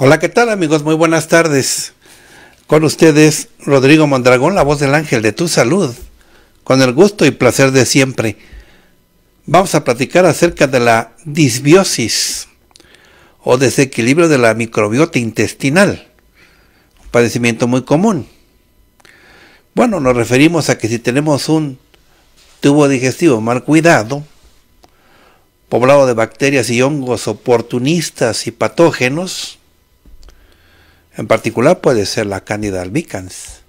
Hola, ¿qué tal amigos? Muy buenas tardes. Con ustedes, Rodrigo Mondragón, la voz del ángel de tu salud, con el gusto y placer de siempre. Vamos a platicar acerca de la disbiosis o desequilibrio de la microbiota intestinal, un padecimiento muy común. Bueno, nos referimos a que si tenemos un tubo digestivo mal cuidado, poblado de bacterias y hongos oportunistas y patógenos, en particular puede ser la Candida albicans.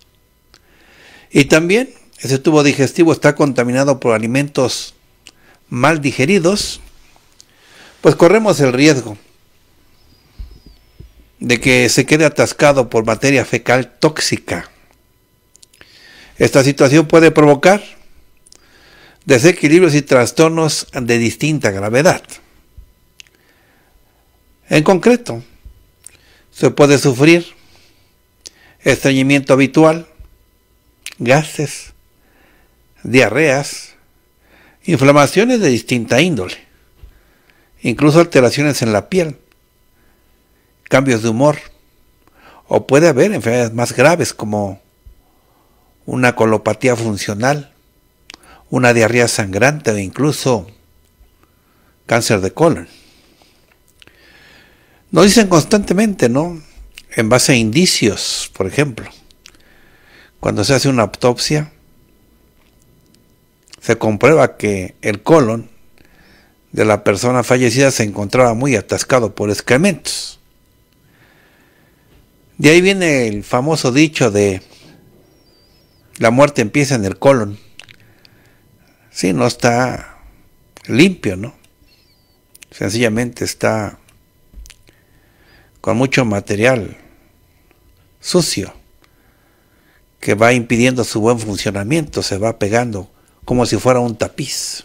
Y también ese tubo digestivo está contaminado por alimentos mal digeridos, pues corremos el riesgo de que se quede atascado por materia fecal tóxica. Esta situación puede provocar desequilibrios y trastornos de distinta gravedad. En concreto, se puede sufrir estreñimiento habitual, gases, diarreas, inflamaciones de distinta índole, incluso alteraciones en la piel, cambios de humor, o puede haber enfermedades más graves como una colopatía funcional, una diarrea sangrante o incluso cáncer de colon. Nos dicen constantemente, ¿no? En base a indicios, por ejemplo. Cuando se hace una autopsia, se comprueba que el colon de la persona fallecida se encontraba muy atascado por excrementos. De ahí viene el famoso dicho de la muerte empieza en el colon. Sí, no está limpio, ¿no? Sencillamente está con mucho material sucio que va impidiendo su buen funcionamiento, se va pegando como si fuera un tapiz,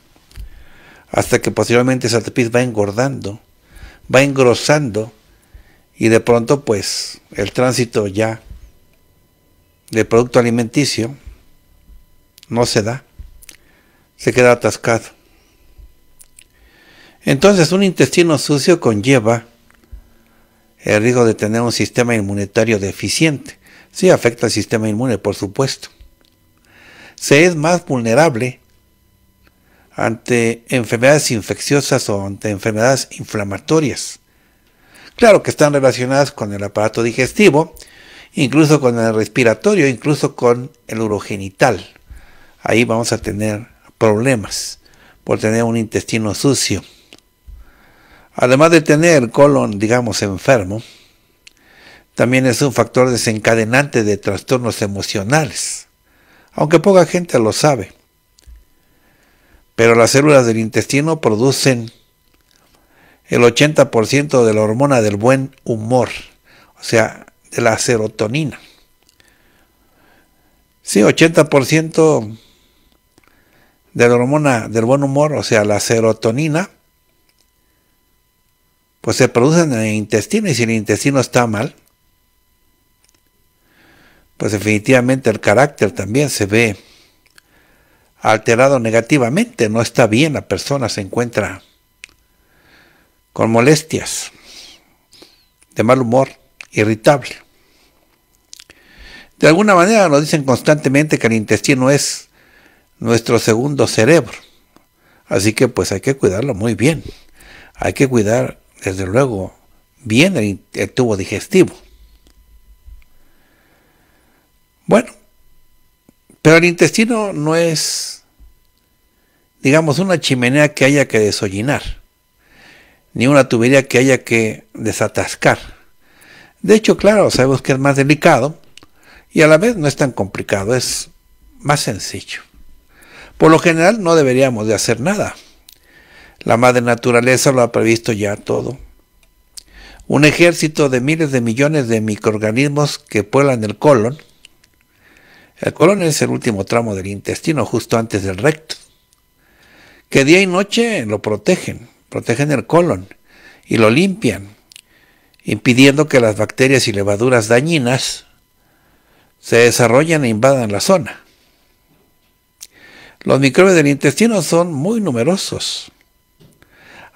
hasta que posteriormente ese tapiz va engordando, va engrosando y de pronto pues el tránsito ya del producto alimenticio no se da, se queda atascado. Entonces un intestino sucio conlleva el riesgo de tener un sistema inmunitario deficiente. Sí afecta al sistema inmune, por supuesto. Se es más vulnerable ante enfermedades infecciosas o ante enfermedades inflamatorias. Claro que están relacionadas con el aparato digestivo, incluso con el respiratorio, incluso con el urogenital. Ahí vamos a tener problemas por tener un intestino sucio. Además de tener el colon, digamos, enfermo, también es un factor desencadenante de trastornos emocionales, aunque poca gente lo sabe. Pero las células del intestino producen el 80% de la hormona del buen humor, o sea, de la serotonina. Sí, 80% de la hormona del buen humor, o sea, la serotonina, pues se producen en el intestino y si el intestino está mal, pues definitivamente el carácter también se ve alterado negativamente, no está bien, la persona se encuentra con molestias, de mal humor, irritable. De alguna manera nos dicen constantemente que el intestino es nuestro segundo cerebro, así que pues hay que cuidarlo muy bien, hay que cuidar desde luego, viene el, eh, tubo digestivo. Bueno, pero el intestino no es, digamos, una chimenea que haya que desollinar, ni una tubería que haya que desatascar. De hecho, claro, sabemos que es más delicado y a la vez no es tan complicado, es más sencillo. Por lo general no deberíamos de hacer nada, la madre naturaleza lo ha previsto ya todo. Un ejército de miles de millones de microorganismos que pueblan el colon. El colon es el último tramo del intestino, justo antes del recto. Que día y noche lo protegen, protegen el colon y lo limpian, impidiendo que las bacterias y levaduras dañinas se desarrollen e invadan la zona. Los microbios del intestino son muy numerosos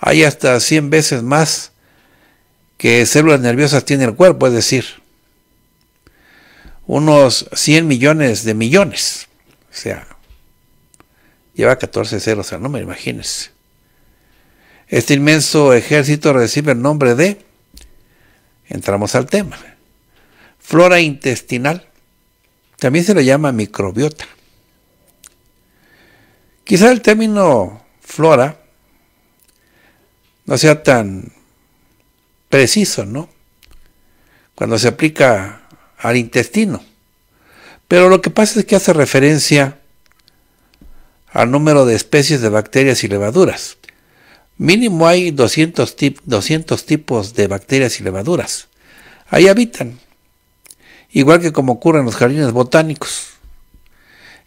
hay hasta 100 veces más que células nerviosas tiene el cuerpo, es decir, unos 100 millones de millones. O sea, lleva 14 ceros al número, imagínense. Este inmenso ejército recibe el nombre de, entramos al tema, flora intestinal. También se le llama microbiota. Quizá el término flora no sea tan preciso, ¿no? Cuando se aplica al intestino. Pero lo que pasa es que hace referencia al número de especies de bacterias y levaduras. Mínimo hay 200, tipos de bacterias y levaduras. Ahí habitan. Igual que como ocurre en los jardines botánicos.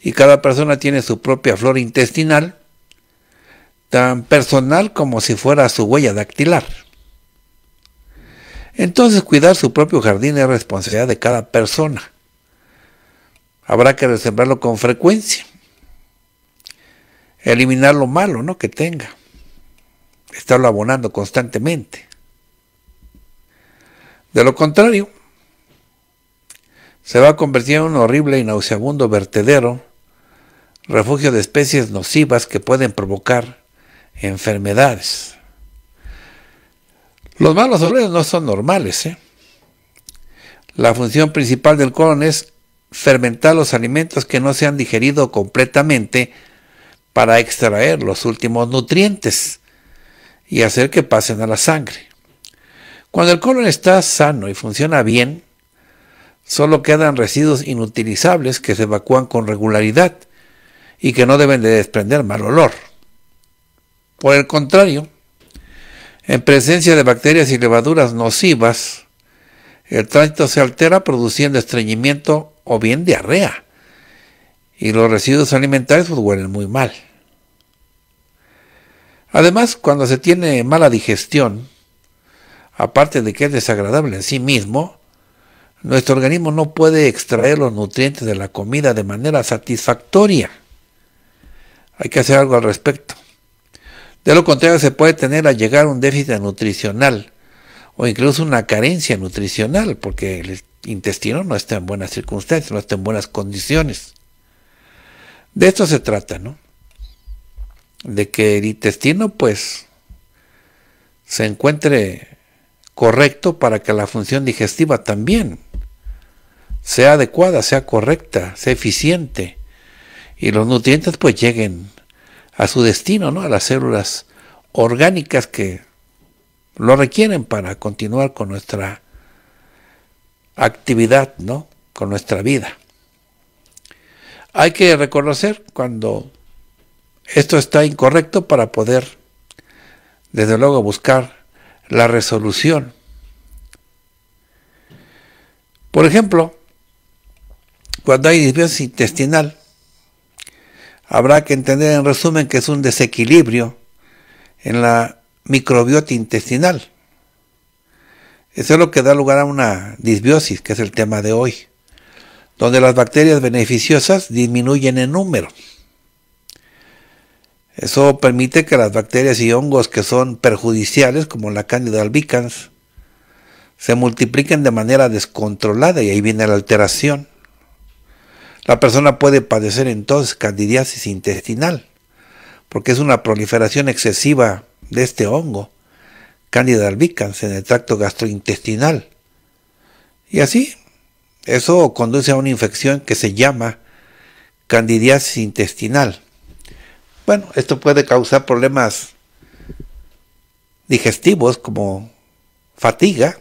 Y cada persona tiene su propia flora intestinal tan personal como si fuera su huella dactilar. Entonces cuidar su propio jardín es responsabilidad de cada persona. Habrá que resembrarlo con frecuencia. Eliminar lo malo ¿no? que tenga. Estarlo abonando constantemente. De lo contrario, se va a convertir en un horrible y nauseabundo vertedero, refugio de especies nocivas que pueden provocar enfermedades. Los malos olores no son normales. ¿eh? La función principal del colon es fermentar los alimentos que no se han digerido completamente para extraer los últimos nutrientes y hacer que pasen a la sangre. Cuando el colon está sano y funciona bien, solo quedan residuos inutilizables que se evacúan con regularidad y que no deben de desprender mal olor. Por el contrario, en presencia de bacterias y levaduras nocivas, el tránsito se altera produciendo estreñimiento o bien diarrea, y los residuos alimentarios pues, huelen muy mal. Además, cuando se tiene mala digestión, aparte de que es desagradable en sí mismo, nuestro organismo no puede extraer los nutrientes de la comida de manera satisfactoria. Hay que hacer algo al respecto. De lo contrario, se puede tener a llegar un déficit nutricional o incluso una carencia nutricional, porque el intestino no está en buenas circunstancias, no está en buenas condiciones. De esto se trata, ¿no? De que el intestino, pues, se encuentre correcto para que la función digestiva también sea adecuada, sea correcta, sea eficiente y los nutrientes pues lleguen a su destino, ¿no? a las células orgánicas que lo requieren para continuar con nuestra actividad, ¿no? con nuestra vida. Hay que reconocer cuando esto está incorrecto para poder, desde luego, buscar la resolución. Por ejemplo, cuando hay disbiosis intestinal, Habrá que entender en resumen que es un desequilibrio en la microbiota intestinal. Eso es lo que da lugar a una disbiosis, que es el tema de hoy, donde las bacterias beneficiosas disminuyen en número. Eso permite que las bacterias y hongos que son perjudiciales, como la Candida albicans, se multipliquen de manera descontrolada y ahí viene la alteración. La persona puede padecer entonces candidiasis intestinal, porque es una proliferación excesiva de este hongo, Candida albicans, en el tracto gastrointestinal. Y así, eso conduce a una infección que se llama candidiasis intestinal. Bueno, esto puede causar problemas digestivos como fatiga,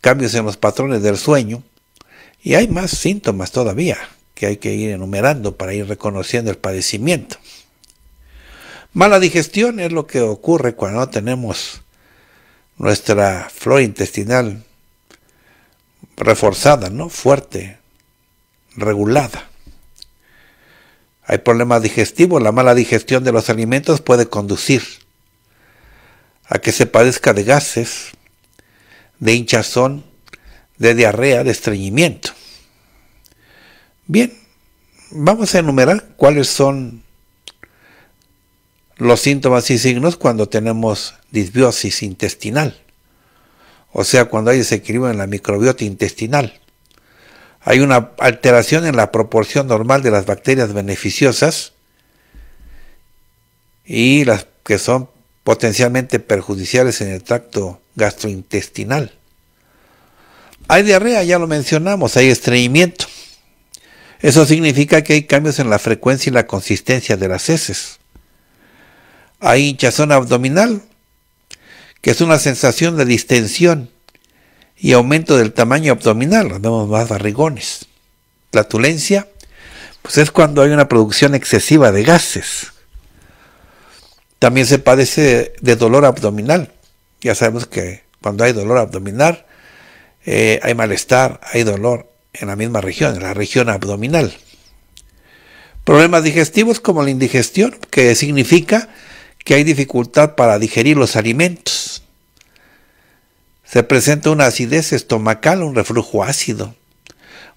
cambios en los patrones del sueño, y hay más síntomas todavía que hay que ir enumerando para ir reconociendo el padecimiento. Mala digestión es lo que ocurre cuando tenemos nuestra flora intestinal reforzada, ¿no? Fuerte, regulada. Hay problemas digestivos, la mala digestión de los alimentos puede conducir a que se padezca de gases, de hinchazón, de diarrea, de estreñimiento. Bien, vamos a enumerar cuáles son los síntomas y signos cuando tenemos disbiosis intestinal. O sea, cuando hay desequilibrio en la microbiota intestinal. Hay una alteración en la proporción normal de las bacterias beneficiosas y las que son potencialmente perjudiciales en el tracto gastrointestinal. Hay diarrea, ya lo mencionamos, hay estreñimiento. Eso significa que hay cambios en la frecuencia y la consistencia de las heces. Hay hinchazón abdominal, que es una sensación de distensión y aumento del tamaño abdominal, Vemos más barrigones. tulencia, pues es cuando hay una producción excesiva de gases. También se padece de dolor abdominal. Ya sabemos que cuando hay dolor abdominal, eh, hay malestar, hay dolor en la misma región, en la región abdominal. Problemas digestivos como la indigestión, que significa que hay dificultad para digerir los alimentos. Se presenta una acidez estomacal, un reflujo ácido,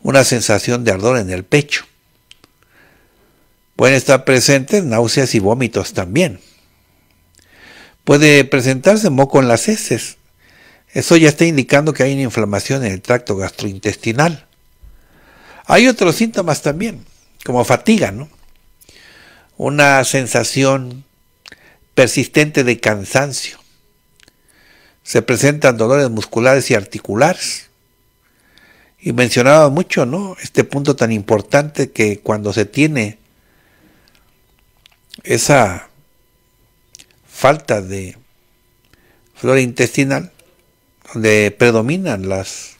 una sensación de ardor en el pecho. Pueden estar presentes náuseas y vómitos también. Puede presentarse moco en las heces, eso ya está indicando que hay una inflamación en el tracto gastrointestinal. Hay otros síntomas también, como fatiga, ¿no? Una sensación persistente de cansancio. Se presentan dolores musculares y articulares. Y mencionaba mucho, ¿no? Este punto tan importante que cuando se tiene esa falta de flora intestinal, donde predominan las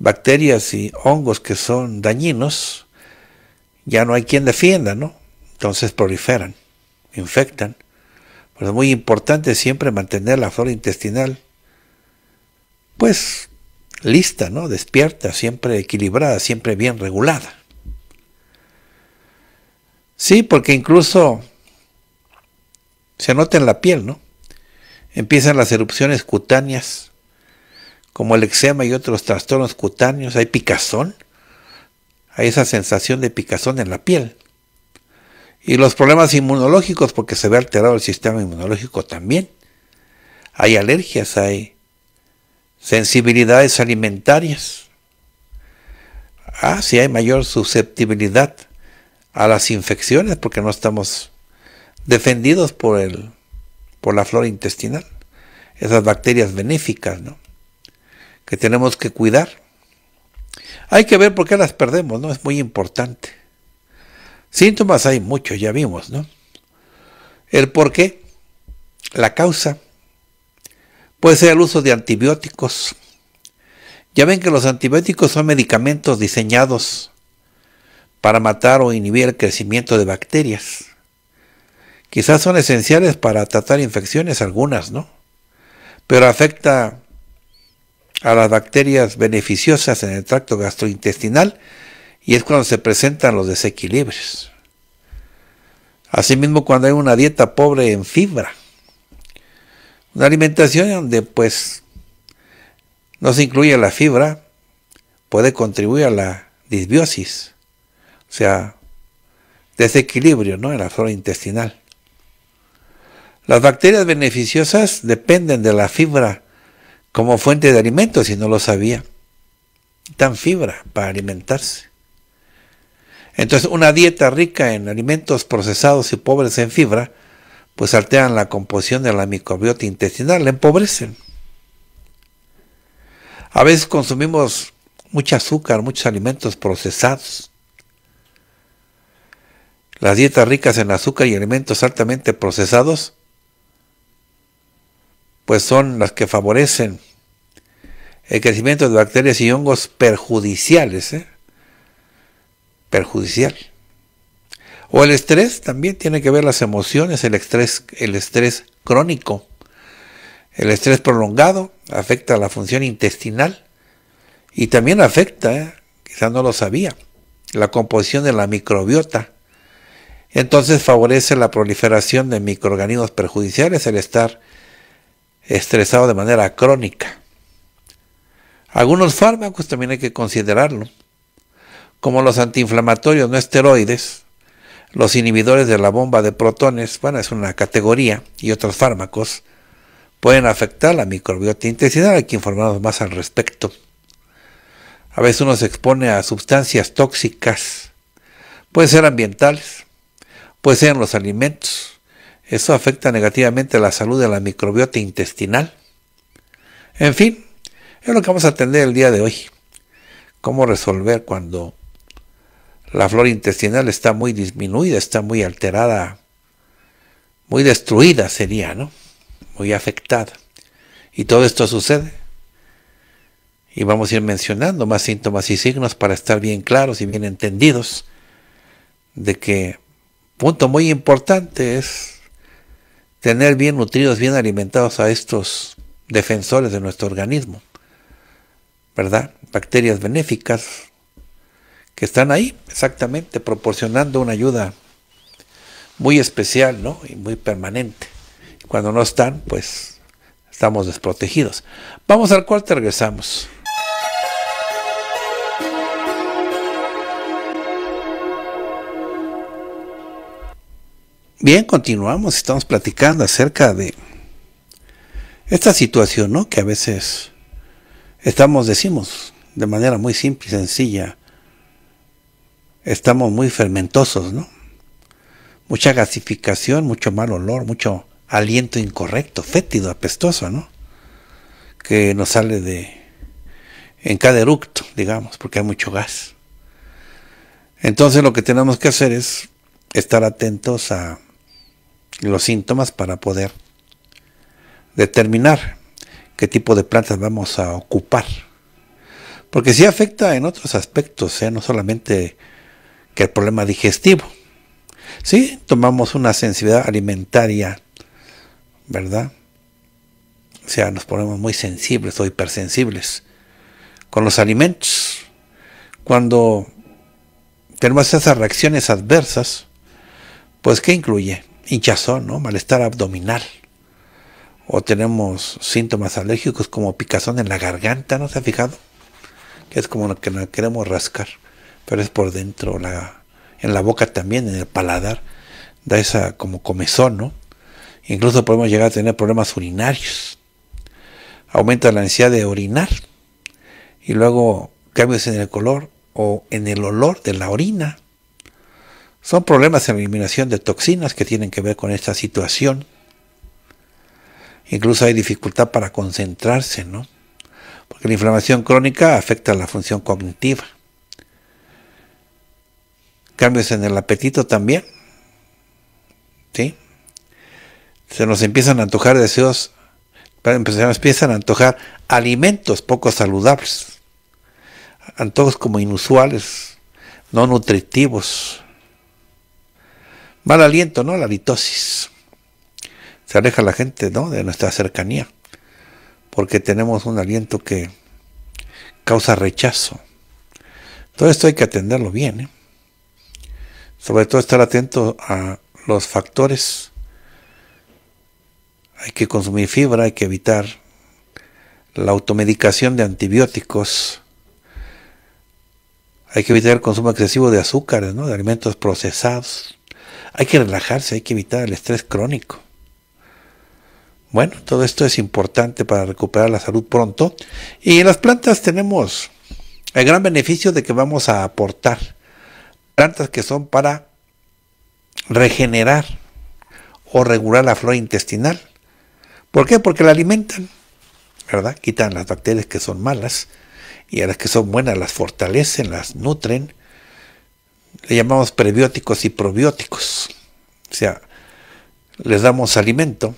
bacterias y hongos que son dañinos, ya no hay quien defienda, ¿no? Entonces proliferan, infectan. Pero es muy importante siempre mantener la flora intestinal, pues lista, ¿no? Despierta, siempre equilibrada, siempre bien regulada. Sí, porque incluso se nota en la piel, ¿no? Empiezan las erupciones cutáneas, como el eczema y otros trastornos cutáneos, hay picazón, hay esa sensación de picazón en la piel. Y los problemas inmunológicos, porque se ve alterado el sistema inmunológico también. Hay alergias, hay sensibilidades alimentarias. Ah, sí hay mayor susceptibilidad a las infecciones porque no estamos defendidos por, por la flora intestinal, esas bacterias benéficas, ¿no? que tenemos que cuidar. Hay que ver por qué las perdemos, ¿no? Es muy importante. Síntomas hay muchos, ya vimos, ¿no? El por qué, la causa, puede ser el uso de antibióticos. Ya ven que los antibióticos son medicamentos diseñados para matar o inhibir el crecimiento de bacterias. Quizás son esenciales para tratar infecciones algunas, ¿no? Pero afecta a las bacterias beneficiosas en el tracto gastrointestinal y es cuando se presentan los desequilibrios. Asimismo, cuando hay una dieta pobre en fibra, una alimentación donde pues no se incluye la fibra, puede contribuir a la disbiosis, o sea, desequilibrio ¿no? en la flora intestinal. Las bacterias beneficiosas dependen de la fibra como fuente de alimentos si no lo sabía. Tan fibra para alimentarse. Entonces, una dieta rica en alimentos procesados y pobres en fibra, pues alteran la composición de la microbiota intestinal, la empobrecen. A veces consumimos mucho azúcar, muchos alimentos procesados. Las dietas ricas en azúcar y alimentos altamente procesados pues son las que favorecen el crecimiento de bacterias y hongos perjudiciales. ¿eh? Perjudicial. O el estrés también tiene que ver las emociones, el estrés, el estrés crónico. El estrés prolongado afecta a la función intestinal y también afecta, ¿eh? quizás no lo sabía, la composición de la microbiota. Entonces favorece la proliferación de microorganismos perjudiciales el estar estresado de manera crónica. Algunos fármacos también hay que considerarlo, como los antiinflamatorios no esteroides, los inhibidores de la bomba de protones, bueno, es una categoría, y otros fármacos, pueden afectar la microbiota intestinal, hay que informarnos más al respecto. A veces uno se expone a sustancias tóxicas, pueden ser ambientales, pueden ser en los alimentos, eso afecta negativamente la salud de la microbiota intestinal. En fin, es lo que vamos a atender el día de hoy. Cómo resolver cuando la flora intestinal está muy disminuida, está muy alterada, muy destruida sería, ¿no? Muy afectada. Y todo esto sucede. Y vamos a ir mencionando más síntomas y signos para estar bien claros y bien entendidos de que punto muy importante es tener bien nutridos, bien alimentados a estos defensores de nuestro organismo, ¿verdad? Bacterias benéficas que están ahí, exactamente, proporcionando una ayuda muy especial, ¿no? Y muy permanente. Cuando no están, pues estamos desprotegidos. Vamos al cuarto, regresamos. Bien, continuamos, estamos platicando acerca de esta situación, ¿no? Que a veces estamos, decimos, de manera muy simple y sencilla, estamos muy fermentosos, ¿no? Mucha gasificación, mucho mal olor, mucho aliento incorrecto, fétido, apestoso, ¿no? Que nos sale de en cada eructo, digamos, porque hay mucho gas. Entonces lo que tenemos que hacer es estar atentos a los síntomas para poder determinar qué tipo de plantas vamos a ocupar. Porque sí afecta en otros aspectos, ¿eh? no solamente que el problema digestivo. Si tomamos una sensibilidad alimentaria, ¿verdad? O sea, nos ponemos muy sensibles o hipersensibles con los alimentos. Cuando tenemos esas reacciones adversas, pues ¿qué incluye? hinchazón, ¿no? malestar abdominal. O tenemos síntomas alérgicos como picazón en la garganta, ¿no se ha fijado? Que es como lo que nos queremos rascar, pero es por dentro, en la boca también, en el paladar, da esa como comezón, ¿no? Incluso podemos llegar a tener problemas urinarios. Aumenta la ansiedad de orinar y luego cambios en el color o en el olor de la orina. Son problemas en la eliminación de toxinas que tienen que ver con esta situación. Incluso hay dificultad para concentrarse, ¿no? Porque la inflamación crónica afecta la función cognitiva. Cambios en el apetito también. ¿Sí? Se nos empiezan a antojar deseos, se nos empiezan a antojar alimentos poco saludables, antojos como inusuales, no nutritivos, Mal aliento, ¿no? La litosis. Se aleja la gente, ¿no? De nuestra cercanía. Porque tenemos un aliento que causa rechazo. Todo esto hay que atenderlo bien. ¿eh? Sobre todo estar atento a los factores. Hay que consumir fibra, hay que evitar la automedicación de antibióticos. Hay que evitar el consumo excesivo de azúcares, ¿no? de alimentos procesados. Hay que relajarse, hay que evitar el estrés crónico. Bueno, todo esto es importante para recuperar la salud pronto. Y en las plantas tenemos el gran beneficio de que vamos a aportar plantas que son para regenerar o regular la flora intestinal. ¿Por qué? Porque la alimentan, ¿verdad? Quitan las bacterias que son malas y a las que son buenas las fortalecen, las nutren le llamamos prebióticos y probióticos. O sea, les damos alimento.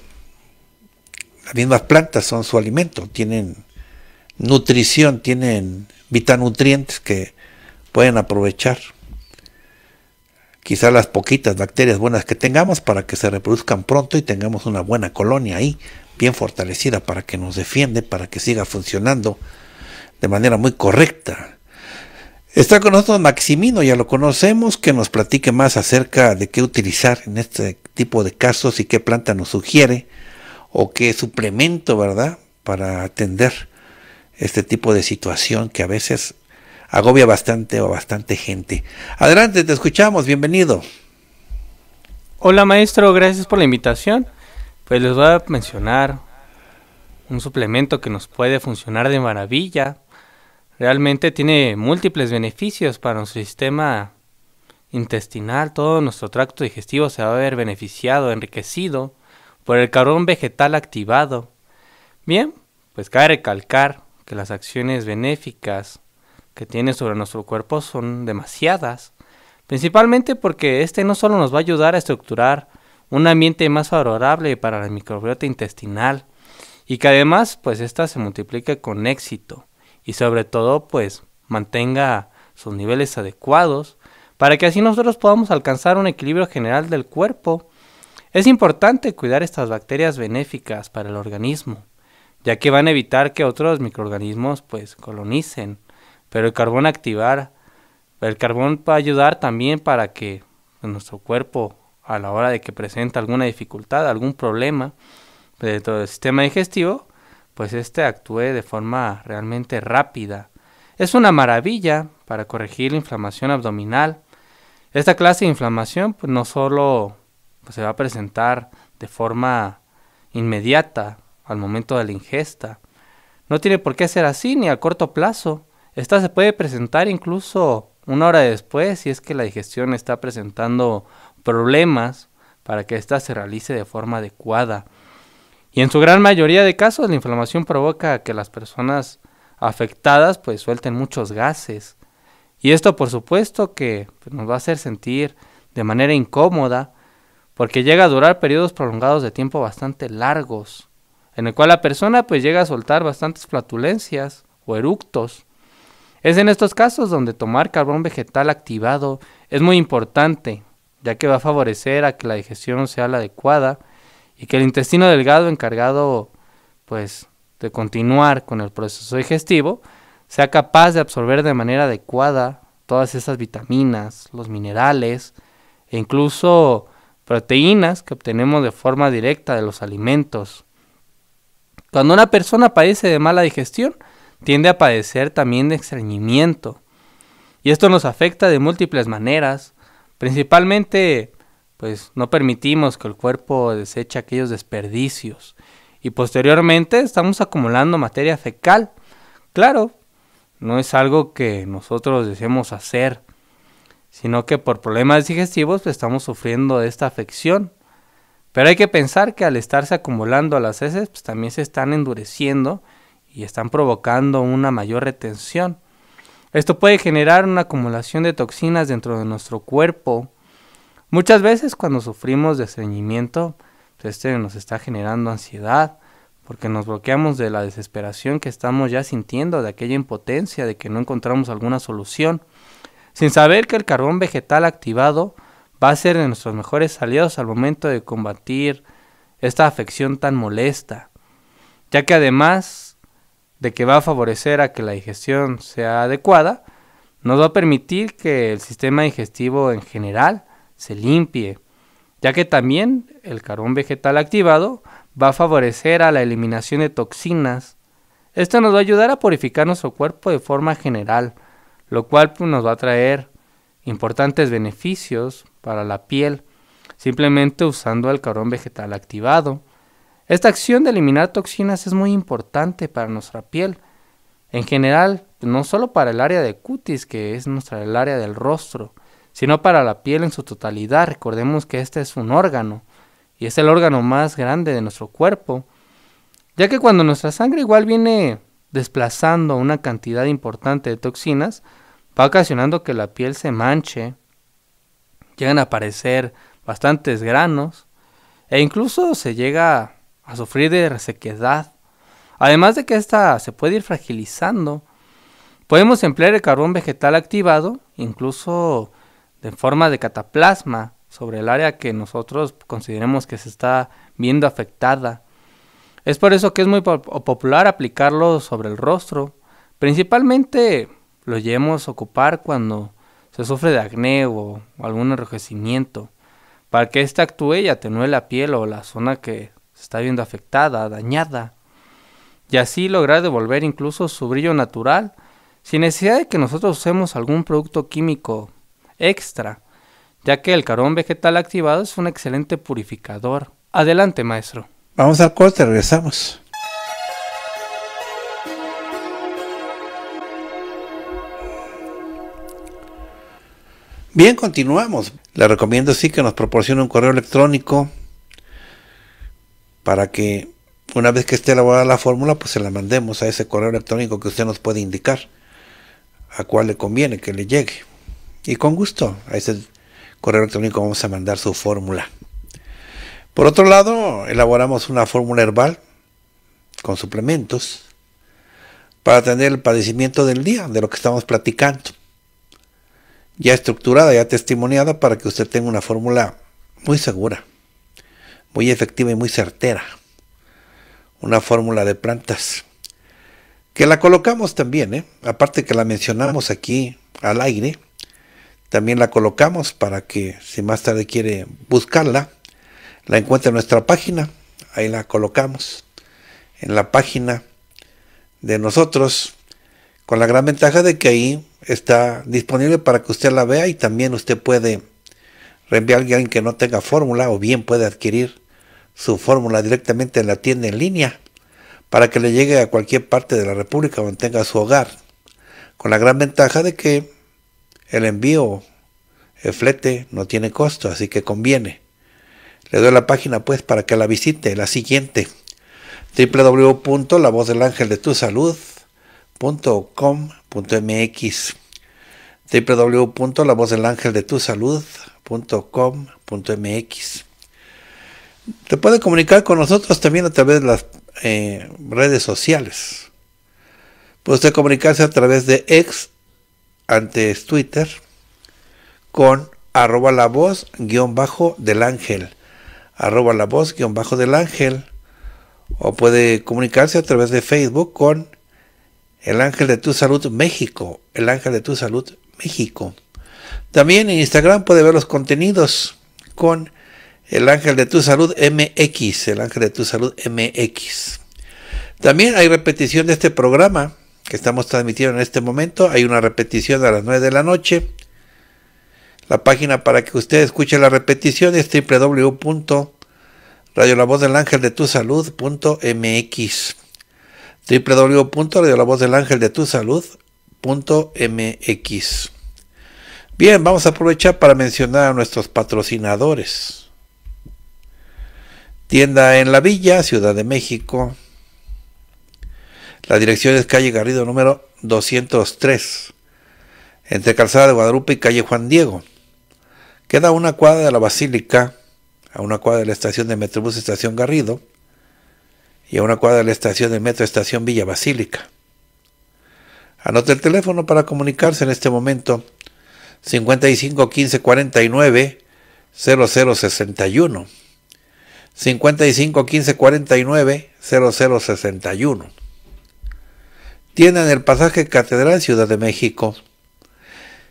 Las mismas plantas son su alimento, tienen nutrición, tienen vitanutrientes que pueden aprovechar. Quizá las poquitas bacterias buenas que tengamos para que se reproduzcan pronto y tengamos una buena colonia ahí, bien fortalecida, para que nos defiende, para que siga funcionando de manera muy correcta Está con nosotros Maximino, ya lo conocemos, que nos platique más acerca de qué utilizar en este tipo de casos y qué planta nos sugiere o qué suplemento, ¿verdad?, para atender este tipo de situación que a veces agobia bastante o bastante gente. Adelante, te escuchamos, bienvenido. Hola maestro, gracias por la invitación. Pues les voy a mencionar un suplemento que nos puede funcionar de maravilla realmente tiene múltiples beneficios para nuestro sistema intestinal, todo nuestro tracto digestivo se va a ver beneficiado, enriquecido por el carbón vegetal activado. Bien, pues cabe recalcar que las acciones benéficas que tiene sobre nuestro cuerpo son demasiadas, principalmente porque este no solo nos va a ayudar a estructurar un ambiente más favorable para la microbiota intestinal y que además pues esta se multiplica con éxito y sobre todo pues mantenga sus niveles adecuados para que así nosotros podamos alcanzar un equilibrio general del cuerpo. Es importante cuidar estas bacterias benéficas para el organismo, ya que van a evitar que otros microorganismos pues colonicen, pero el carbón activar, el carbón va a ayudar también para que nuestro cuerpo a la hora de que presenta alguna dificultad, algún problema dentro del sistema digestivo, pues éste actúe de forma realmente rápida. Es una maravilla para corregir la inflamación abdominal. Esta clase de inflamación pues, no solo pues, se va a presentar de forma inmediata al momento de la ingesta, no tiene por qué ser así ni a corto plazo. Esta se puede presentar incluso una hora después si es que la digestión está presentando problemas para que ésta se realice de forma adecuada. Y en su gran mayoría de casos la inflamación provoca que las personas afectadas pues suelten muchos gases. Y esto por supuesto que pues, nos va a hacer sentir de manera incómoda porque llega a durar periodos prolongados de tiempo bastante largos, en el cual la persona pues llega a soltar bastantes flatulencias o eructos. Es en estos casos donde tomar carbón vegetal activado es muy importante, ya que va a favorecer a que la digestión sea la adecuada y que el intestino delgado encargado pues de continuar con el proceso digestivo sea capaz de absorber de manera adecuada todas esas vitaminas, los minerales e incluso proteínas que obtenemos de forma directa de los alimentos. Cuando una persona padece de mala digestión, tiende a padecer también de extrañimiento. Y esto nos afecta de múltiples maneras, principalmente pues no permitimos que el cuerpo deseche aquellos desperdicios. Y posteriormente estamos acumulando materia fecal. Claro, no es algo que nosotros deseemos hacer, sino que por problemas digestivos pues, estamos sufriendo de esta afección. Pero hay que pensar que al estarse acumulando las heces, pues también se están endureciendo y están provocando una mayor retención. Esto puede generar una acumulación de toxinas dentro de nuestro cuerpo, Muchas veces cuando sufrimos de estreñimiento, pues, este nos está generando ansiedad, porque nos bloqueamos de la desesperación que estamos ya sintiendo, de aquella impotencia, de que no encontramos alguna solución, sin saber que el carbón vegetal activado va a ser de nuestros mejores aliados al momento de combatir esta afección tan molesta, ya que además de que va a favorecer a que la digestión sea adecuada, nos va a permitir que el sistema digestivo en general se limpie, ya que también el carbón vegetal activado va a favorecer a la eliminación de toxinas. Esto nos va a ayudar a purificar nuestro cuerpo de forma general, lo cual pues, nos va a traer importantes beneficios para la piel, simplemente usando el carbón vegetal activado. Esta acción de eliminar toxinas es muy importante para nuestra piel, en general, no solo para el área de cutis, que es nuestra el área del rostro, sino para la piel en su totalidad. Recordemos que este es un órgano y es el órgano más grande de nuestro cuerpo, ya que cuando nuestra sangre igual viene desplazando una cantidad importante de toxinas, va ocasionando que la piel se manche, llegan a aparecer bastantes granos e incluso se llega a sufrir de resequedad. Además de que esta se puede ir fragilizando, podemos emplear el carbón vegetal activado, incluso de forma de cataplasma sobre el área que nosotros consideremos que se está viendo afectada. Es por eso que es muy popular aplicarlo sobre el rostro. Principalmente lo llevemos a ocupar cuando se sufre de acné o algún enrojecimiento, para que éste actúe y atenúe la piel o la zona que se está viendo afectada, dañada, y así lograr devolver incluso su brillo natural, sin necesidad de que nosotros usemos algún producto químico extra, ya que el carbón vegetal activado es un excelente purificador. Adelante, maestro. Vamos al corte, regresamos. Bien, continuamos. Le recomiendo sí que nos proporcione un correo electrónico para que una vez que esté elaborada la fórmula, pues se la mandemos a ese correo electrónico que usted nos puede indicar, a cuál le conviene que le llegue. Y con gusto, a ese correo electrónico vamos a mandar su fórmula. Por otro lado, elaboramos una fórmula herbal con suplementos para atender el padecimiento del día, de lo que estamos platicando. Ya estructurada, ya testimoniada para que usted tenga una fórmula muy segura, muy efectiva y muy certera. Una fórmula de plantas que la colocamos también, ¿eh? aparte que la mencionamos aquí al aire, también la colocamos para que si más tarde quiere buscarla, la encuentre en nuestra página. Ahí la colocamos en la página de nosotros con la gran ventaja de que ahí está disponible para que usted la vea y también usted puede reenviar a alguien que no tenga fórmula o bien puede adquirir su fórmula directamente en la tienda en línea para que le llegue a cualquier parte de la República donde tenga su hogar. Con la gran ventaja de que el envío, el flete no tiene costo, así que conviene. Le doy la página pues para que la visite, la siguiente www.lavozdelangeldetusalud.com.mx www.lavozdelangeldetusalud.com.mx Te puede comunicar con nosotros también a través de las eh, redes sociales. Puede usted comunicarse a través de ex antes Twitter, con arroba la voz guión bajo del ángel, arroba la voz guión bajo del ángel, o puede comunicarse a través de Facebook con el ángel de tu salud México, el ángel de tu salud México. También en Instagram puede ver los contenidos con el ángel de tu salud MX, el ángel de tu salud MX. También hay repetición de este programa que estamos transmitiendo en este momento. Hay una repetición a las 9 de la noche. La página para que usted escuche la repetición es radio la del ángel de tu Bien, vamos a aprovechar para mencionar a nuestros patrocinadores. Tienda en la Villa, Ciudad de México. La dirección es calle Garrido número 203, entre Calzada de Guadalupe y calle Juan Diego. Queda a una cuadra de la Basílica, a una cuadra de la estación de Metrobús Estación Garrido y a una cuadra de la estación de Metro Estación Villa Basílica. Anote el teléfono para comunicarse en este momento 55 15 49 0061. 55 15 49 0061 tienen el pasaje Catedral Ciudad de México.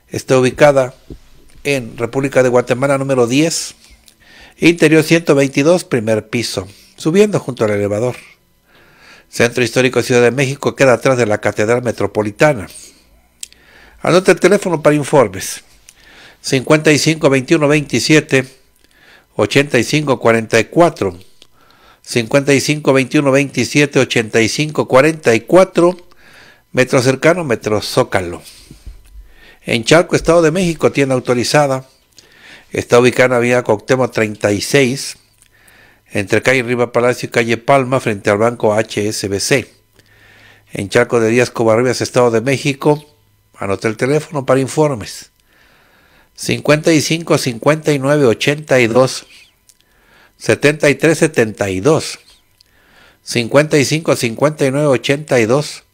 Está ubicada en República de Guatemala número 10, interior 122, primer piso, subiendo junto al elevador. Centro Histórico Ciudad de México queda atrás de la Catedral Metropolitana. Anota el teléfono para informes. 55 21 27 85 44 55 21 27 85 44 Metro cercano, Metro Zócalo. En Charco, Estado de México, tienda autorizada. Está ubicada en la Avenida Coctemo 36, entre calle Riva Palacio y calle Palma, frente al banco HSBC. En Charco de Díaz Covarrubias, Estado de México, anoté el teléfono para informes. 55 59 82 73 72 55 59 82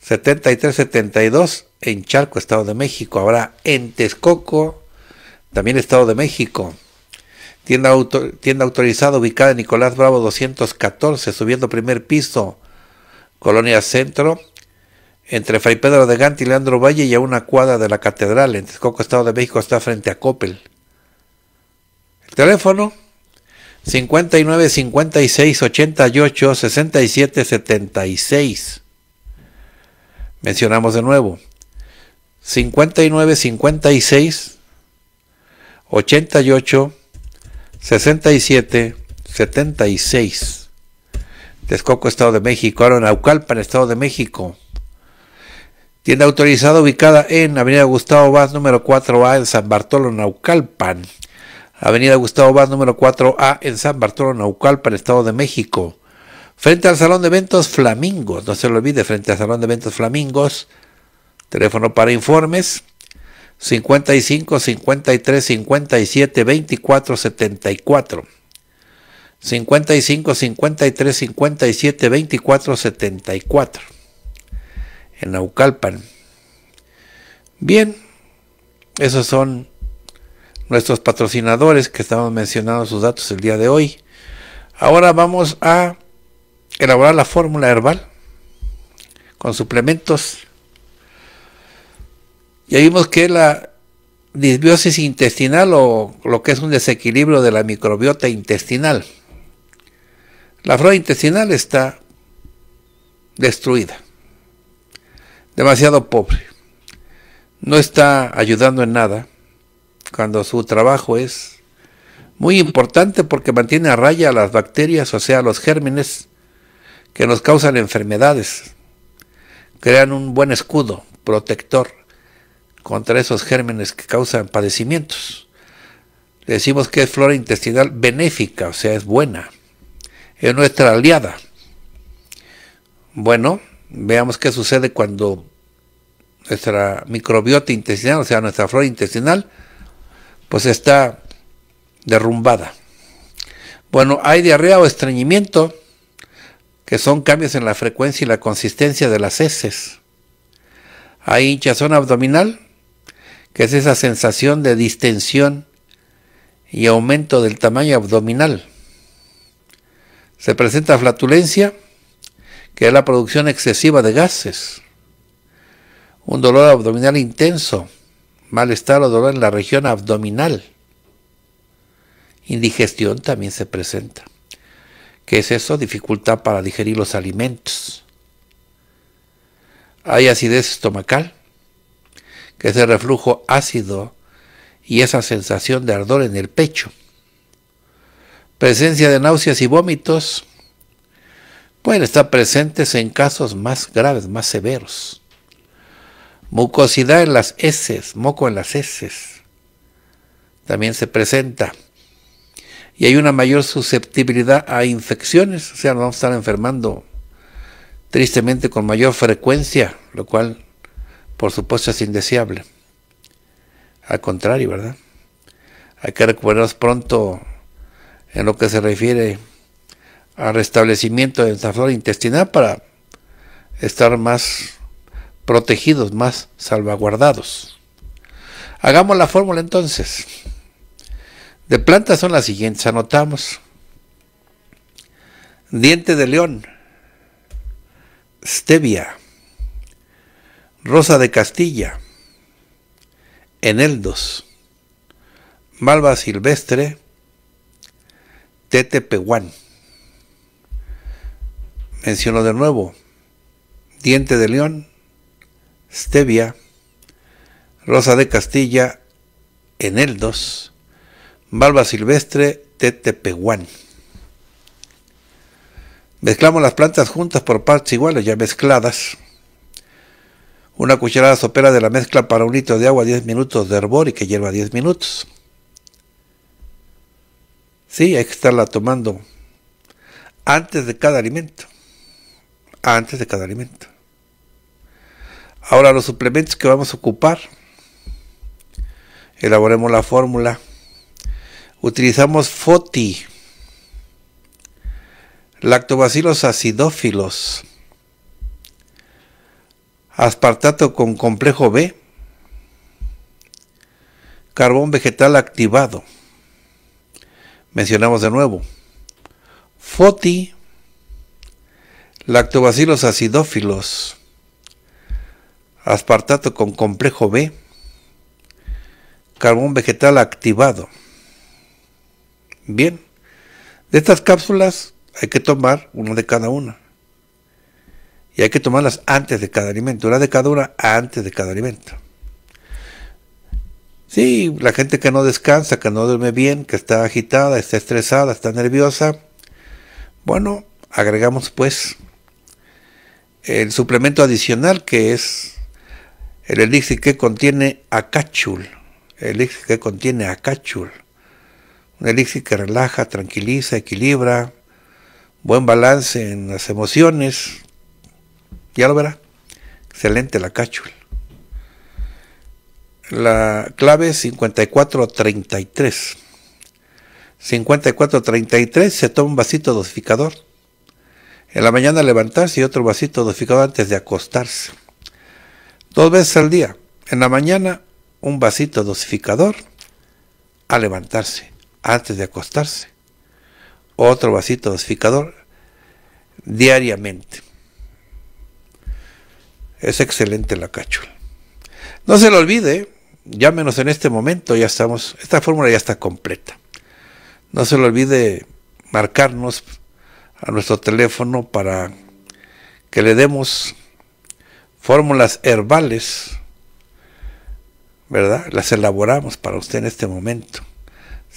7372 en Charco, Estado de México. Habrá en Texcoco, también Estado de México. Tienda, tienda autorizada ubicada en Nicolás Bravo 214, subiendo primer piso, Colonia Centro, entre Fray Pedro de Gante y Leandro Valle y a una cuadra de la Catedral. En Texcoco, Estado de México, está frente a Coppel. El teléfono 59 56 88 67 76. Mencionamos de nuevo. 59, 56, 88, 67, 76. Texcoco, Estado de México. Ahora en Estado de México. Tienda autorizada ubicada en Avenida Gustavo Vaz, número 4A, en San Bartolo, Naucalpan. Avenida Gustavo Vaz, número 4A, en San Bartolo, Naucalpan, Estado de México. Frente al Salón de Eventos Flamingos, no se lo olvide, frente al Salón de Eventos Flamingos, teléfono para informes 55 53 57 24 74. 55 53 57 24 74 en Naucalpan. Bien, esos son nuestros patrocinadores que estamos mencionando sus datos el día de hoy. Ahora vamos a elaborar la fórmula herbal con suplementos. Ya vimos que la disbiosis intestinal o lo que es un desequilibrio de la microbiota intestinal, la flora intestinal está destruida, demasiado pobre, no está ayudando en nada cuando su trabajo es muy importante porque mantiene a raya a las bacterias, o sea, los gérmenes, que nos causan enfermedades. Crean un buen escudo protector contra esos gérmenes que causan padecimientos. decimos que es flora intestinal benéfica, o sea, es buena. Es nuestra aliada. Bueno, veamos qué sucede cuando nuestra microbiota intestinal, o sea, nuestra flora intestinal, pues está derrumbada. Bueno, hay diarrea o estreñimiento, que son cambios en la frecuencia y la consistencia de las heces. Hay hinchazón abdominal, que es esa sensación de distensión y aumento del tamaño abdominal. Se presenta flatulencia, que es la producción excesiva de gases. Un dolor abdominal intenso, malestar o dolor en la región abdominal. Indigestión también se presenta. ¿Qué es eso? Dificultad para digerir los alimentos. Hay acidez estomacal, que es el reflujo ácido y esa sensación de ardor en el pecho. Presencia de náuseas y vómitos pueden estar presentes en casos más graves, más severos. Mucosidad en las heces, moco en las heces, también se presenta y hay una mayor susceptibilidad a infecciones, o sea, nos vamos a estar enfermando tristemente con mayor frecuencia, lo cual por supuesto es indeseable. Al contrario, ¿verdad? Hay que recuperarnos pronto en lo que se refiere al restablecimiento de nuestra flora intestinal para estar más protegidos, más salvaguardados. Hagamos la fórmula entonces. De plantas son las siguientes, anotamos. Diente de león, stevia, rosa de Castilla, eneldos, malva silvestre, peguán. Menciono de nuevo, diente de león, stevia, rosa de Castilla, eneldos, malva silvestre, tetepehuán. Mezclamos las plantas juntas por partes iguales, ya mezcladas. Una cucharada sopera de la mezcla para un litro de agua, 10 minutos de hervor y que hierva 10 minutos. Sí, hay que estarla tomando antes de cada alimento. Antes de cada alimento. Ahora los suplementos que vamos a ocupar. Elaboremos la fórmula Utilizamos FOTI, lactobacilos acidófilos, aspartato con complejo B, carbón vegetal activado. Mencionamos de nuevo. FOTI, lactobacilos acidófilos, aspartato con complejo B, carbón vegetal activado. Bien, de estas cápsulas hay que tomar una de cada una. Y hay que tomarlas antes de cada alimento, una de cada una antes de cada alimento. Sí, la gente que no descansa, que no duerme bien, que está agitada, está estresada, está nerviosa. Bueno, agregamos pues el suplemento adicional que es el elixir que contiene acachul, El elixir que contiene acachul. Un elixir que relaja, tranquiliza, equilibra, buen balance en las emociones. Ya lo verá. Excelente la cachul. La clave es 5433. 5433 se toma un vasito dosificador. En la mañana levantarse y otro vasito dosificador antes de acostarse. Dos veces al día. En la mañana un vasito dosificador a levantarse antes de acostarse. Otro vasito dosificador diariamente. Es excelente la cachula... No se lo olvide, llámenos en este momento, ya estamos, esta fórmula ya está completa. No se lo olvide marcarnos a nuestro teléfono para que le demos fórmulas herbales, ¿verdad? Las elaboramos para usted en este momento.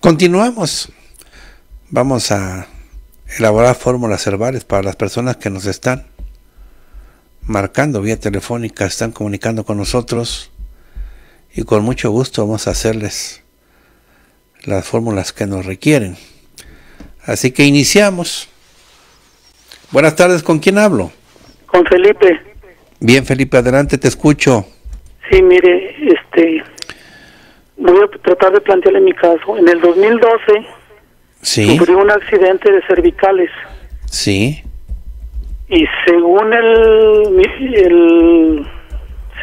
Continuamos. Vamos a elaborar fórmulas verbales para las personas que nos están marcando vía telefónica, están comunicando con nosotros y con mucho gusto vamos a hacerles las fórmulas que nos requieren. Así que iniciamos. Buenas tardes, ¿con quién hablo? Con Felipe. Bien, Felipe, adelante, te escucho. Sí, mire, este, voy a tratar de plantearle mi caso. En el 2012 sí. sufrí un accidente de cervicales. Sí. Y según el,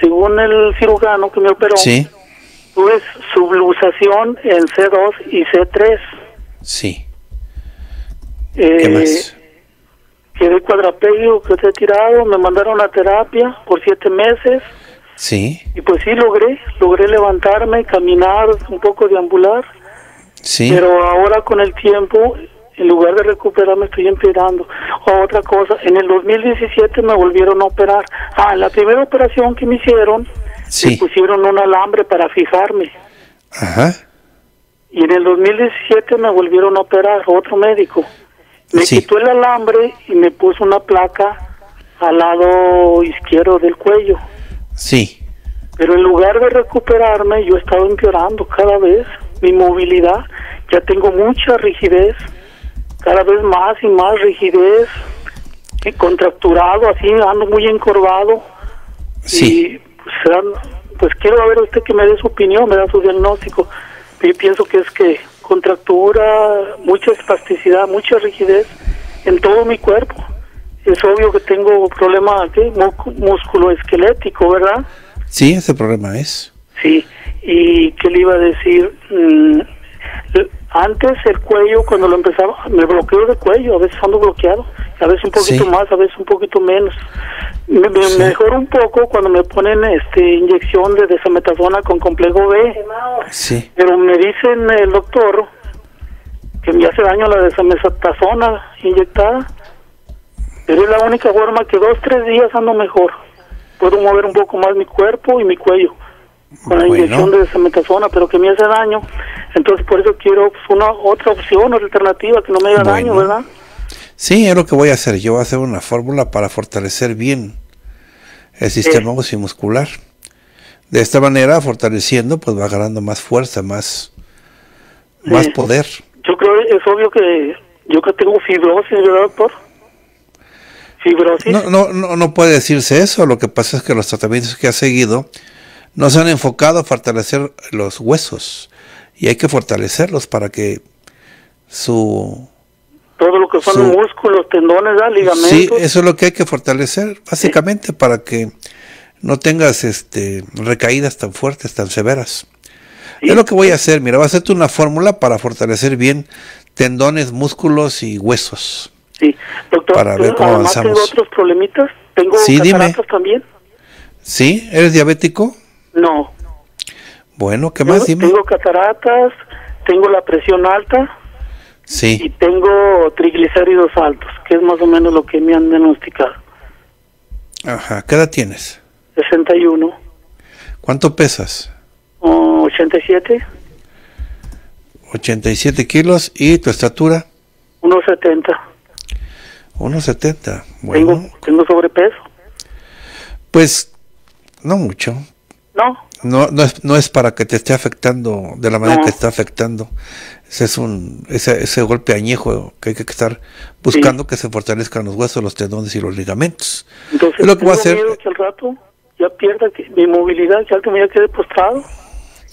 según el cirujano que me operó, sí. tuve subluxación en C2 y C3. Sí. Eh, ¿Qué más? Quedé cuadrapegio, quedé tirado, me mandaron a terapia por siete meses. Sí. Y pues sí logré, logré levantarme, caminar, un poco deambular. Sí. Pero ahora con el tiempo, en lugar de recuperarme, estoy empeorando. Otra cosa, en el 2017 me volvieron a operar. Ah, en la primera operación que me hicieron, me pusieron un alambre para fijarme. Ajá. Y en el 2017 me volvieron a operar otro médico. Me quitó el alambre y me puso una placa al lado izquierdo del cuello. Sí. Pero en lugar de recuperarme, yo he estado empeorando cada vez mi movilidad. Ya tengo mucha rigidez, cada vez más y más rigidez, y contracturado, así ando muy encorvado. Sí. Pues, pues, quiero a ver usted que me dé su opinión, me da su diagnóstico. Yo pienso que es que contractura, mucha espasticidad, mucha rigidez en todo mi cuerpo es obvio que tengo problema aquí, músculo esquelético, ¿verdad? Sí, ese problema es. Sí, y qué le iba a decir, mm, antes el cuello, cuando lo empezaba, me bloqueo de cuello, a veces ando bloqueado, a veces un poquito más, a veces un poquito menos. Me, mejoro un poco cuando me ponen este inyección de desametazona con complejo B. Sí. Pero me dicen el doctor que me hace daño la desametazona inyectada pero es la única forma que dos, tres días ando mejor. Puedo mover un poco más mi cuerpo y mi cuello con la inyección de desametasona, pero que me hace daño. Entonces, por eso quiero pues, una otra opción, otra alternativa que no me haga daño, ¿verdad? Sí, es lo que voy a hacer. Yo voy a hacer una fórmula para fortalecer bien el sistema y eh. muscular. De esta manera, fortaleciendo, pues va ganando más fuerza, más, más poder. Yo creo, es obvio que yo que tengo fibrosis, ¿verdad, doctor? No, no, no, puede decirse eso. Lo que pasa es que los tratamientos que ha seguido no se han enfocado a fortalecer los huesos. Y hay que fortalecerlos para que su todo lo que son los músculos, tendones, ligamentos. Sí, eso es lo que hay que fortalecer, básicamente, para que no tengas este recaídas tan fuertes, tan severas. Es lo que voy a hacer, mira, voy a hacerte una fórmula para fortalecer bien tendones, músculos y huesos. Sí, doctor, para ver Tengo otros problemitas, tengo cataratas también. ¿Sí? ¿Eres diabético? No. Bueno, ¿qué más? Dime. Tengo cataratas, tengo la presión alta. Sí. Y tengo triglicéridos altos, que es más o menos lo que me han diagnosticado. Ajá, ¿qué edad tienes? 61. ¿Cuánto pesas? 87. 87 kilos y tu estatura? 1,70. Unos Tengo, sobrepeso. Pues no mucho. No. No, no es, para que te esté afectando de la manera que que está afectando. Ese es un ese, ese golpe añejo que hay que estar buscando que se fortalezcan los huesos, los tendones y los ligamentos. Entonces, lo que hacer al rato ya pierda mi movilidad, que me quede postrado,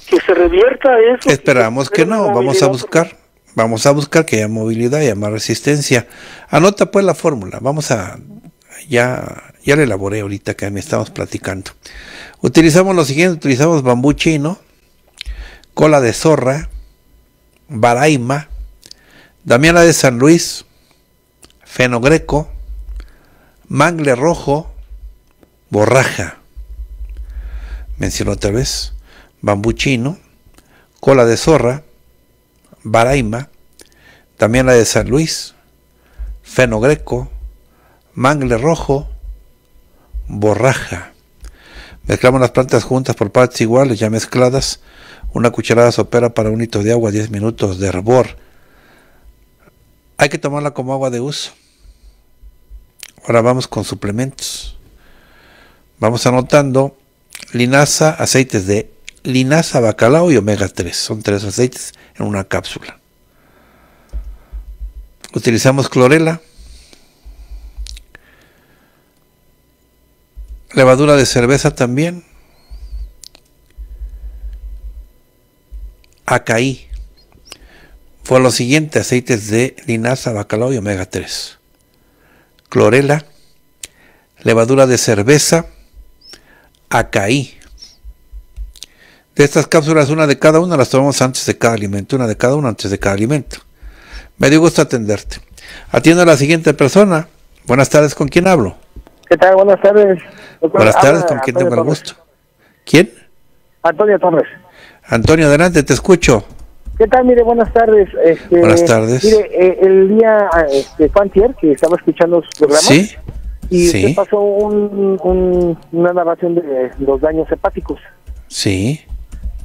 que se revierta eso. Esperamos que no, vamos a buscar. Vamos a buscar que haya movilidad y haya más resistencia. Anota pues la fórmula. Vamos a... Ya, ya la elaboré ahorita que me estamos platicando. Utilizamos lo siguiente. Utilizamos bambú chino, cola de zorra, baraima, damiana de San Luis, fenogreco, mangle rojo, borraja. Menciono otra vez. Bambú chino, cola de zorra, Baraima, también la de San Luis, Fenogreco, Mangle Rojo, Borraja. Mezclamos las plantas juntas por partes iguales, ya mezcladas. Una cucharada sopera para un litro de agua, 10 minutos de hervor. Hay que tomarla como agua de uso. Ahora vamos con suplementos. Vamos anotando linaza, aceites de linaza, bacalao y omega 3. Son tres aceites en una cápsula. Utilizamos clorela, levadura de cerveza también, acaí. Fue lo siguiente, aceites de linaza, bacalao y omega 3. Clorela, levadura de cerveza, acaí de estas cápsulas, una de cada una las tomamos antes de cada alimento, una de cada una antes de cada alimento. Me dio gusto atenderte. Atiendo a la siguiente persona. Buenas tardes, ¿con quién hablo? ¿Qué tal? Buenas tardes. Buenas tardes, ¿con quién tengo el gusto? ¿Quién? Antonio Torres. Antonio, adelante, te escucho. ¿Qué tal? Mire, buenas tardes. Este, buenas tardes. Mire, eh, el día, este, Fantier, que estaba escuchando los programas. Sí. Y sí. pasó una narración de los daños hepáticos. Sí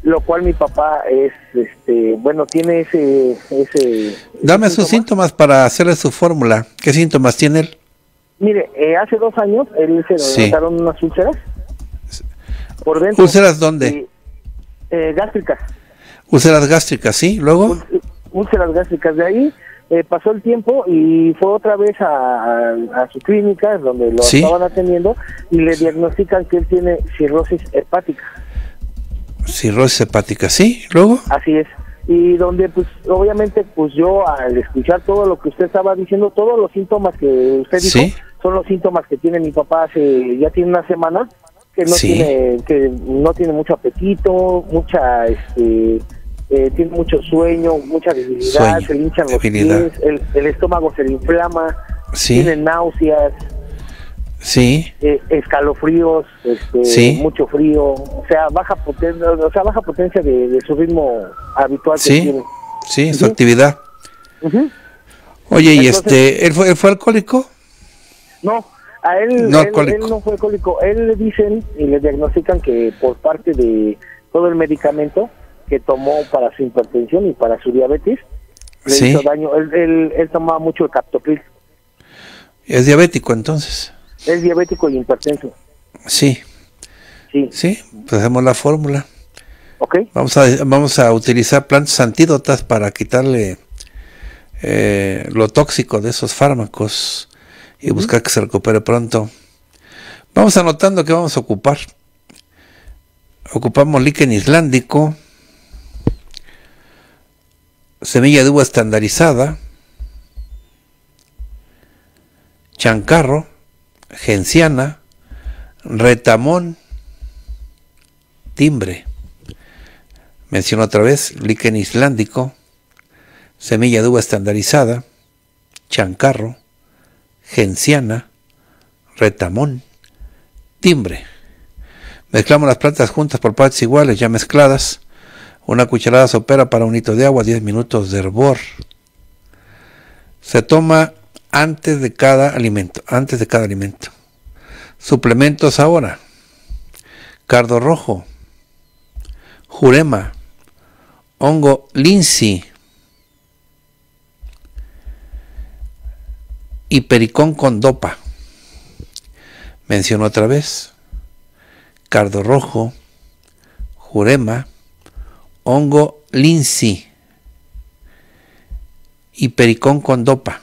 lo cual mi papá es, este, bueno, tiene ese... ese Dame sus síntomas para hacerle su fórmula. ¿Qué síntomas tiene él? Mire, eh, hace dos años él se le unas úlceras. Por dentro, ¿Úlceras dónde? Eh, gástricas. Úlceras gástricas, ¿sí? ¿Luego? Úlceras gástricas. De ahí eh, pasó el tiempo y fue otra vez a, su clínica, donde lo estaban atendiendo, y le diagnostican que él tiene cirrosis hepática cirrosis hepática, ¿sí? Luego. Así es. Y donde, pues, obviamente, pues yo al escuchar todo lo que usted estaba diciendo, todos los síntomas que usted dijo, son los síntomas que tiene mi papá hace, ya tiene una semana, que no tiene, que no tiene mucho apetito, mucha, este, eh, tiene mucho sueño, mucha debilidad, se los el, estómago se le inflama, tiene náuseas, Sí. Eh, escalofríos, este, mucho frío, o sea, baja potencia, de, su ritmo habitual. Sí, sí, su actividad. Oye, ¿y este, ¿él fue, alcohólico? No, a él no, fue alcohólico. Él le dicen y le diagnostican que por parte de todo el medicamento que tomó para su hipertensión y para su diabetes, le hizo daño. Él, tomaba mucho el captopril. ¿Es diabético entonces? Es diabético y hipertenso. Sí. Sí. Sí, pues hacemos la fórmula. Ok. Vamos a, vamos a utilizar plantas antídotas para quitarle eh, lo tóxico de esos fármacos y buscar que se recupere pronto. Vamos anotando qué vamos a ocupar. Ocupamos líquen islandico, semilla de uva estandarizada, chancarro, Genciana, Retamón, Timbre. Menciono otra vez liquen islandico, semilla de uva estandarizada, chancarro, genciana, retamón, timbre. Mezclamos las plantas juntas por partes iguales, ya mezcladas. Una cucharada sopera para un hito de agua, 10 minutos de hervor. Se toma antes de cada alimento, antes de cada alimento. Suplementos ahora. Cardo rojo, jurema, hongo linsi y con dopa. Menciono otra vez. Cardo rojo, jurema, hongo linsi y con dopa.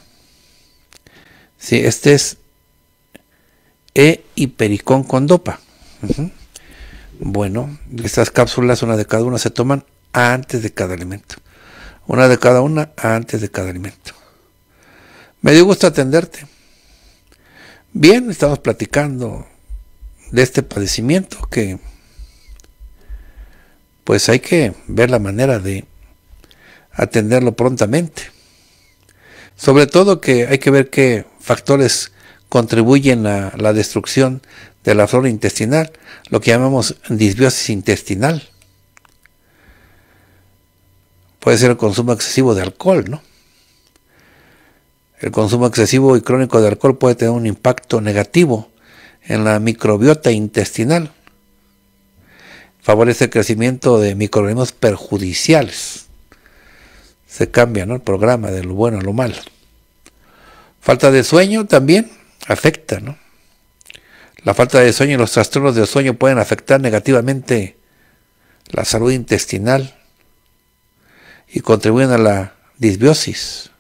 Sí, este es E hipericón con dopa. Bueno, estas cápsulas, una de cada una, se toman antes de cada alimento. Una de cada una antes de cada alimento. Me dio gusto atenderte. Bien, estamos platicando de este padecimiento que pues hay que ver la manera de atenderlo prontamente. Sobre todo que hay que ver que factores contribuyen a la destrucción de la flora intestinal, lo que llamamos disbiosis intestinal. Puede ser el consumo excesivo de alcohol, ¿no? El consumo excesivo y crónico de alcohol puede tener un impacto negativo en la microbiota intestinal. Favorece el crecimiento de microorganismos perjudiciales. Se cambia ¿no? el programa de lo bueno a lo malo. Falta de sueño también afecta, ¿no? La falta de sueño y los trastornos del sueño pueden afectar negativamente la salud intestinal y contribuyen a la disbiosis.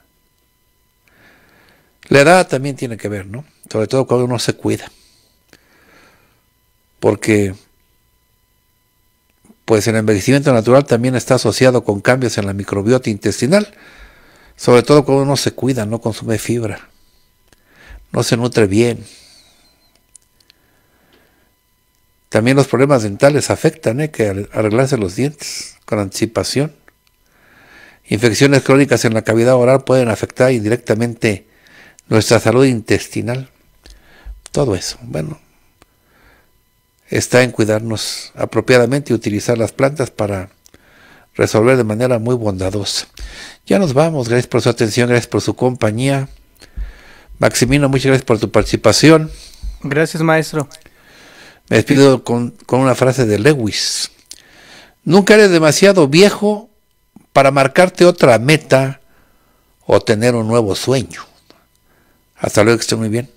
La edad también tiene que ver, ¿no? Sobre todo cuando uno se cuida. Porque pues el envejecimiento natural también está asociado con cambios en la microbiota intestinal, sobre todo cuando uno se cuida, no consume fibra no se nutre bien. También los problemas dentales afectan, ¿eh? que arreglarse los dientes con anticipación. Infecciones crónicas en la cavidad oral pueden afectar indirectamente nuestra salud intestinal. Todo eso, bueno, está en cuidarnos apropiadamente y utilizar las plantas para resolver de manera muy bondadosa. Ya nos vamos, gracias por su atención, gracias por su compañía. Maximino, muchas gracias por tu participación. Gracias, maestro. Me despido con, una frase de Lewis. Nunca eres demasiado viejo para marcarte otra meta o tener un nuevo sueño. Hasta luego, que esté muy bien.